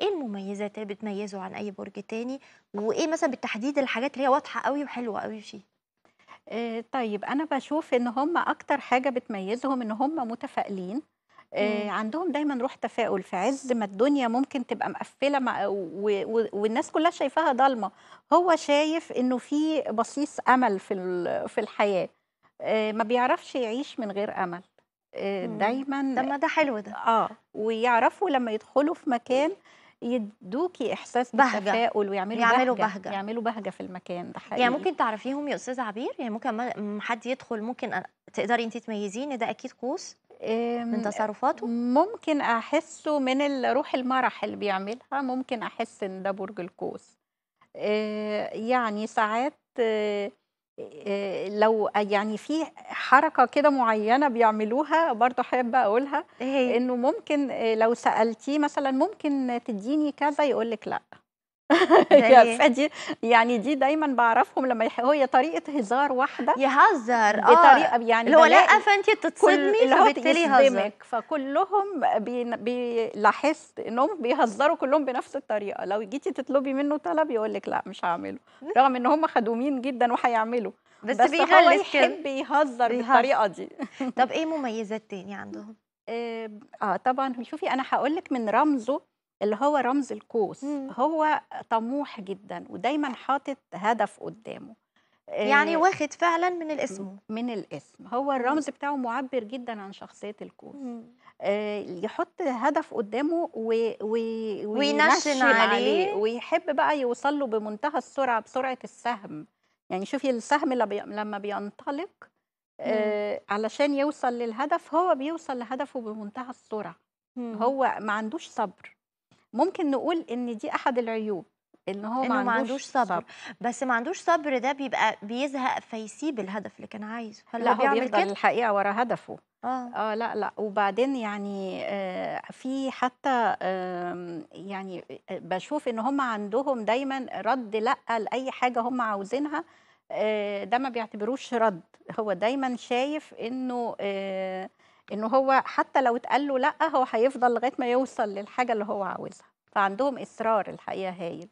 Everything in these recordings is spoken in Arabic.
إيه المميزات اللي بتميزه عن أي برج تاني وإيه مثلا بالتحديد الحاجات اللي هي واضحة قوي وحلوة قوي فيه؟ آه، طيب أنا بشوف إن هم أكتر حاجة بتميزهم إن هم متفائلين آه، عندهم دايما روح تفاؤل في عز ما الدنيا ممكن تبقى مقفله والناس كلها شايفاها ضلمه هو شايف انه في بصيص امل في في الحياه آه، ما بيعرفش يعيش من غير امل دايما طب ما ده حلو ده اه ويعرفوا لما يدخلوا في مكان يدوكي احساس بهجة. بالتفاؤل ويعملوا يعملوا بهجة. بهجة يعملوا بهجة في المكان ده حقيقي يعني ممكن تعرفيهم يا استاذه عبير يعني ممكن حد يدخل ممكن تقدري انت تميزيه ان ده اكيد قوس من تصرفاته ممكن احسه من روح المرح اللي بيعملها ممكن احس ان ده برج القوس أه، يعني ساعات أه، آه، لو يعني في حركه كده معينه بيعملوها برضه حابه اقولها إيه انه ممكن آه، لو سالتيه مثلا ممكن تديني كذا يقول لك لا يعني يا فادي يعني دي دايما بعرفهم لما يح... هي طريقه هزار واحده يهزر آه، بطريقه اه يعني اللي هو لا فانت بتتصدمي فبالتالي يهزر فكلهم بي... بي... لاحظت انهم بيهزروا كلهم بنفس الطريقه لو جيتي تطلبي منه طلب يقول لك لا مش هعمله رغم ان هم خدومين جدا وهيعملوا بس, بس هو يحب يهزر بالطريقه دي طب ايه مميزات تاني عندهم؟ اه طبعا شوفي انا هقول لك من رمزه اللي هو رمز القوس هو طموح جدا ودايما حاطط هدف قدامه يعني آه، واخد فعلا من الاسم من الاسم هو الرمز بتاعه معبر جدا عن شخصيه القوس آه، يحط هدف قدامه و... و... وينشن عليه. عليه ويحب بقى يوصل له بمنتهى السرعه بسرعه السهم يعني شوفي السهم لما بينطلق آه علشان يوصل للهدف هو بيوصل لهدفه بمنتهى السرعه هو ما عندوش صبر ممكن نقول ان دي احد العيوب ان هو إنه ما عندوش صبر. صبر بس ما عندوش صبر ده بيبقى بيزهق فيسيب الهدف اللي كان عايزه هل لا هو, بيعمل كده؟ الحقيقه ورا هدفه اه اه لا لا وبعدين يعني آه في حتى يعني، آه يعني بشوف ان هم عندهم دايما رد لا لاي حاجه هم عاوزينها آه ده ما بيعتبروش رد هو دايما شايف انه آه ان هو حتى لو اتقال له لا هو هيفضل لغايه ما يوصل للحاجه اللي هو عاوزها فعندهم اصرار الحقيقه هايل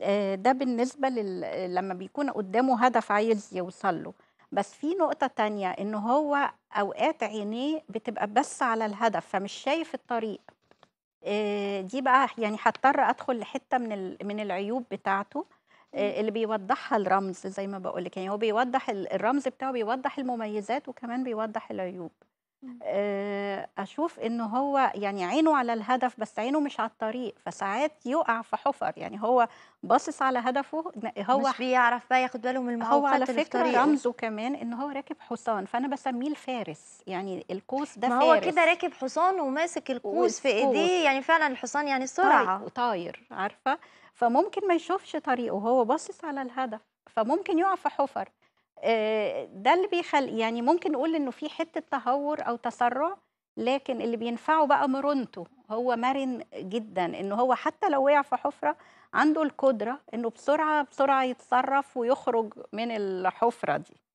آه، ده بالنسبه لل... لما بيكون قدامه هدف عايز يوصل له بس في نقطه تانية ان هو اوقات عينيه بتبقى بس على الهدف فمش شايف الطريق آه، دي بقى يعني هضطر ادخل لحته من من العيوب بتاعته آه، اللي بيوضحها الرمز زي ما بقول لك يعني هو بيوضح الرمز بتاعه بيوضح المميزات وكمان بيوضح العيوب آه، اشوف انه هو يعني عينه على الهدف بس عينه مش على الطريق فساعات يقع في حفر يعني هو باصص على هدفه هو مش بيعرف بقى ياخد باله من المعوقات هو على فكره رمزه كمان ان هو راكب حصان فانا بسميه الفارس يعني القوس ده ما فارس هو كده راكب حصان وماسك القوس في ايديه يعني فعلا الحصان يعني سرعه طاير عارفه فممكن ما يشوفش طريقه هو باصص على الهدف فممكن يقع في حفر آه، ده اللي بيخلي يعني ممكن نقول انه في حته تهور او تسرع لكن اللي بينفعه بقى مرونته هو مرن جدا انه هو حتى لو وقع في حفره عنده القدره انه بسرعه بسرعه يتصرف ويخرج من الحفره دي